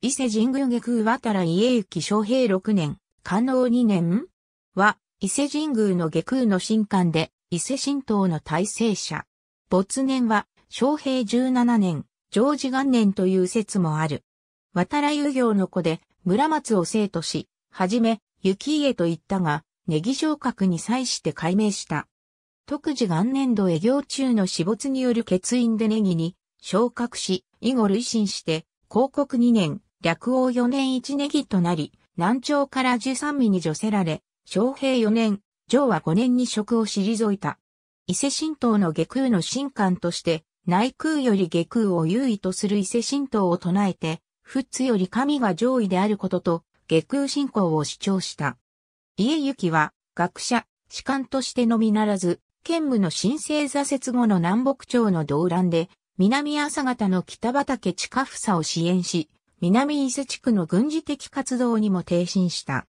伊勢神宮下空渡来家行昌平6年、観能2年は、伊勢神宮の下空の神官で、伊勢神道の大成者。没年は、昌平17年、常時元年という説もある。渡来遊行の子で、村松を生徒し、はじめ、雪家と言ったが、ネギ昇格に際して改名した。特次元年度営業中の死没による欠員でネギに、昇格し、以後累進して、広告2年、略王4年1ネギとなり、南朝から十三味に除せられ、昌平4年、上は5年に職を退いた。伊勢神道の下空の神官として、内空より下空を優位とする伊勢神道を唱えて、仏より神が上位であることと、下空信仰を主張した。家行は、学者、士官としてのみならず、県務の申請挫折後の南北朝の動乱で、南朝方の北畠近房を支援し、南伊勢地区の軍事的活動にも挺身した。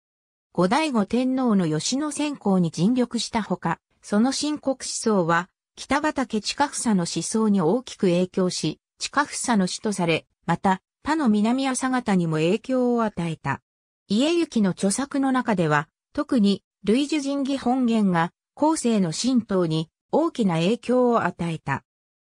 後醍醐天皇の吉野先行に尽力したほか、その深刻思想は、北畠近房の思想に大きく影響し、近房の死とされ、また、他の南朝方にも影響を与えた。家行の著作の中では、特に、類似人義本源が、後世の神道に大きな影響を与えた。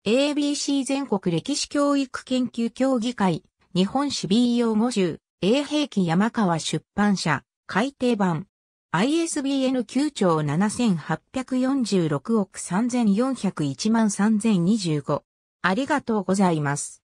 ABC 全国歴史教育研究協議会日本史 B 用50、A 兵器山川出版社、改訂版。ISBN 9兆7846億3401万3025。ありがとうございます。